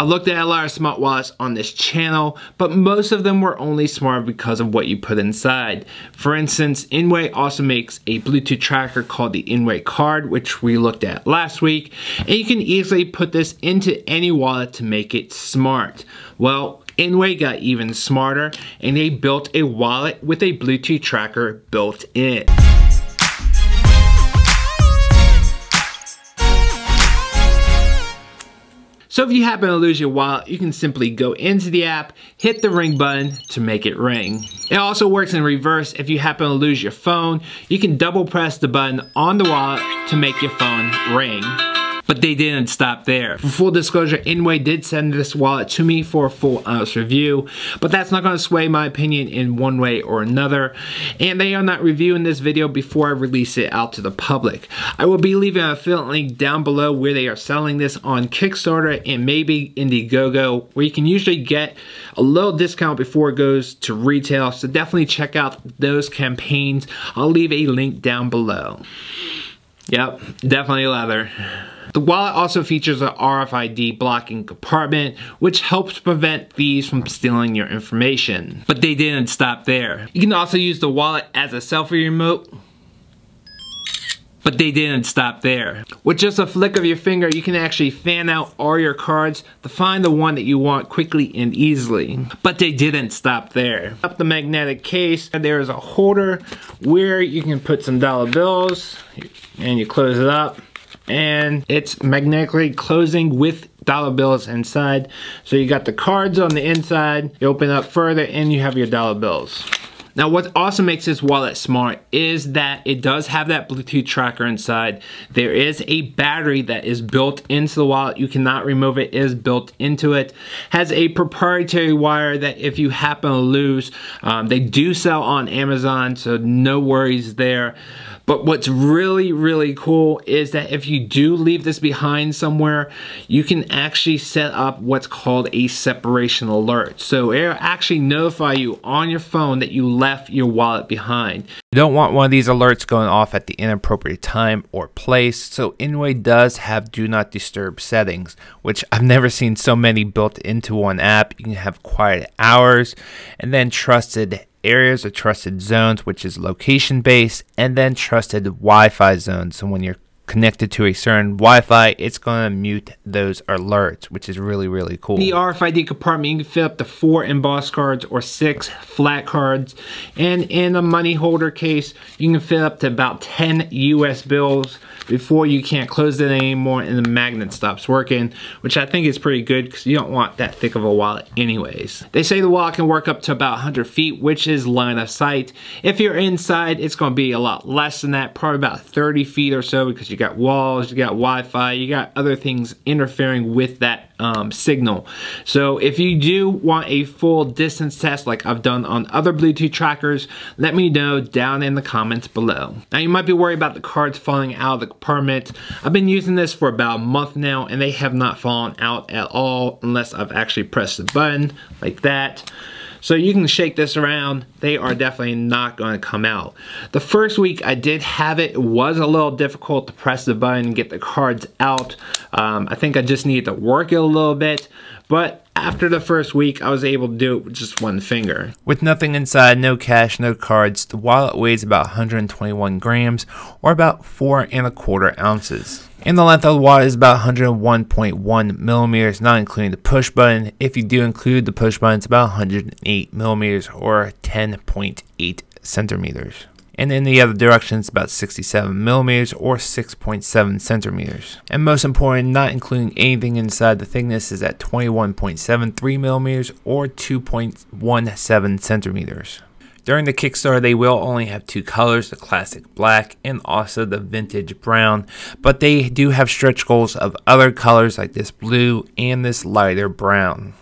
I looked at a lot of smart wallets on this channel, but most of them were only smart because of what you put inside. For instance, Inway also makes a Bluetooth tracker called the Inway Card, which we looked at last week, and you can easily put this into any wallet to make it smart. Well, Inway got even smarter, and they built a wallet with a Bluetooth tracker built in. So if you happen to lose your wallet, you can simply go into the app, hit the ring button to make it ring. It also works in reverse. If you happen to lose your phone, you can double press the button on the wallet to make your phone ring. But they didn't stop there. For full disclosure, Inway did send this wallet to me for a full honest review, but that's not gonna sway my opinion in one way or another. And they are not reviewing this video before I release it out to the public. I will be leaving an affiliate link down below where they are selling this on Kickstarter and maybe Indiegogo, where you can usually get a little discount before it goes to retail. So definitely check out those campaigns. I'll leave a link down below. Yep, definitely leather. The wallet also features an RFID blocking compartment, which helps prevent thieves from stealing your information. But they didn't stop there. You can also use the wallet as a selfie remote, but they didn't stop there. With just a flick of your finger, you can actually fan out all your cards to find the one that you want quickly and easily. But they didn't stop there. Up the magnetic case, there is a holder where you can put some dollar bills and you close it up and it's magnetically closing with dollar bills inside. So you got the cards on the inside, you open up further and you have your dollar bills. Now what also makes this wallet smart is that it does have that Bluetooth tracker inside. There is a battery that is built into the wallet. You cannot remove it, it is built into it. Has a proprietary wire that if you happen to lose, um, they do sell on Amazon, so no worries there. But what's really, really cool is that if you do leave this behind somewhere, you can actually set up what's called a separation alert. So it'll actually notify you on your phone that you left your wallet behind. You don't want one of these alerts going off at the inappropriate time or place, so Inway does have do not disturb settings, which I've never seen so many built into one app. You can have quiet hours and then trusted areas or trusted zones, which is location based, and then trusted Wi Fi zones. So when you're connected to a certain Wi-Fi, it's going to mute those alerts, which is really, really cool. In the RFID compartment, you can fit up to four embossed cards or six flat cards. And in a money holder case, you can fit up to about 10 US bills before you can't close it anymore and the magnet stops working, which I think is pretty good because you don't want that thick of a wallet anyways. They say the wallet can work up to about 100 feet, which is line of sight. If you're inside, it's going to be a lot less than that, probably about 30 feet or so because you got walls, you got Wi-Fi, you got other things interfering with that um, signal. So if you do want a full distance test like I've done on other Bluetooth trackers, let me know down in the comments below. Now you might be worried about the cards falling out of the compartment. I've been using this for about a month now and they have not fallen out at all unless I've actually pressed the button like that. So you can shake this around. They are definitely not going to come out. The first week I did have it. It was a little difficult to press the button and get the cards out. Um, I think I just needed to work it a little bit. But after the first week, I was able to do it with just one finger. With nothing inside, no cash, no cards, the wallet weighs about 121 grams or about four and a quarter ounces. And the length of the wallet is about 101.1 millimeters, not including the push button. If you do include the push button, it's about 108 millimeters or 10.8 centimeters and in the other direction it's about 67 millimeters or 6.7 centimeters. And most important, not including anything inside, the thickness is at 21.73 millimeters or 2.17 centimeters. During the Kickstarter, they will only have two colors, the classic black and also the vintage brown, but they do have stretch goals of other colors like this blue and this lighter brown.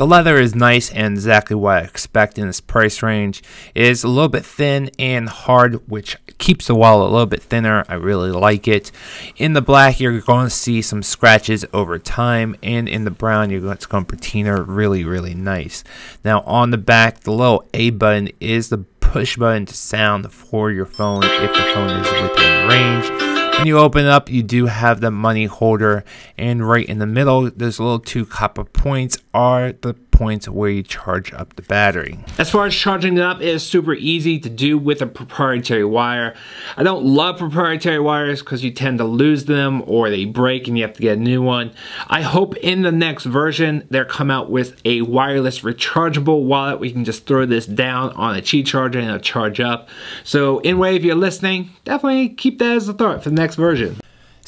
The leather is nice and exactly what I expect in this price range. It is a little bit thin and hard, which keeps the wallet a little bit thinner. I really like it. In the black, you're going to see some scratches over time, and in the brown, you're going to some patina really, really nice. Now, on the back, the little A button is the push button to sound for your phone if the phone is within range. When you open up, you do have the money holder, and right in the middle, those little two copper points are the points where you charge up the battery. As far as charging it up, it is super easy to do with a proprietary wire. I don't love proprietary wires because you tend to lose them or they break and you have to get a new one. I hope in the next version they come out with a wireless rechargeable wallet. We can just throw this down on a Qi charger and it'll charge up. So anyway, if you're listening, definitely keep that as a thought for the next version.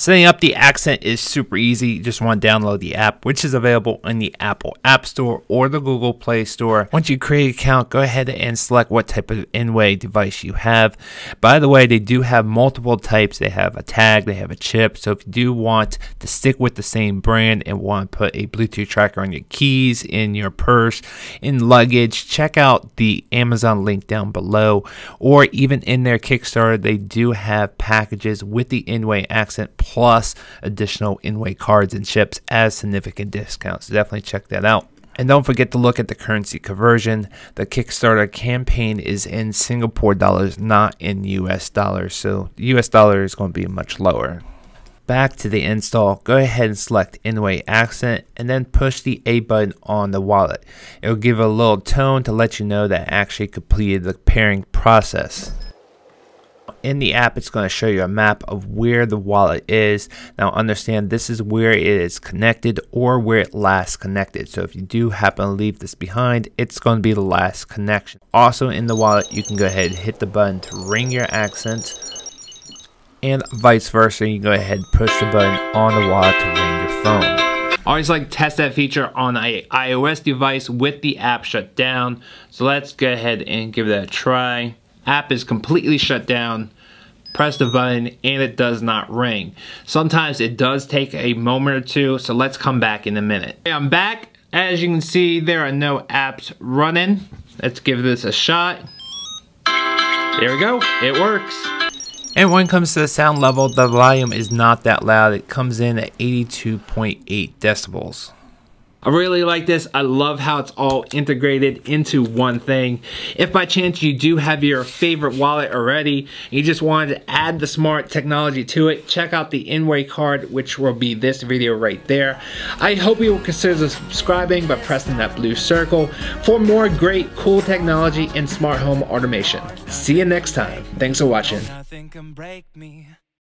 Setting up the accent is super easy. You just want to download the app, which is available in the Apple App Store or the Google Play Store. Once you create an account, go ahead and select what type of InWay device you have. By the way, they do have multiple types. They have a tag, they have a chip. So if you do want to stick with the same brand and want to put a Bluetooth tracker on your keys, in your purse, in luggage, check out the Amazon link down below. Or even in their Kickstarter, they do have packages with the InWay accent plus additional in-way cards and chips as significant discounts. So definitely check that out. And don't forget to look at the currency conversion. The Kickstarter campaign is in Singapore dollars, not in US dollars. So US dollar is going to be much lower. Back to the install, go ahead and select Inway Accent and then push the A button on the wallet. It'll give a little tone to let you know that actually completed the pairing process in the app, it's going to show you a map of where the wallet is. Now understand this is where it is connected or where it last connected. So if you do happen to leave this behind, it's going to be the last connection. Also in the wallet, you can go ahead and hit the button to ring your accents and vice versa. You can go ahead and push the button on the wallet to ring your phone. I always like to test that feature on a iOS device with the app shut down. So let's go ahead and give that a try app is completely shut down press the button and it does not ring. Sometimes it does take a moment or two, so let's come back in a minute. Okay, I'm back. As you can see, there are no apps running. Let's give this a shot. There we go, it works. And when it comes to the sound level, the volume is not that loud. It comes in at 82.8 decibels. I really like this. I love how it's all integrated into one thing. If by chance you do have your favorite wallet already, you just wanted to add the smart technology to it, check out the Inway card, which will be this video right there. I hope you will consider subscribing by pressing that blue circle for more great cool technology and smart home automation. See you next time. Thanks for watching.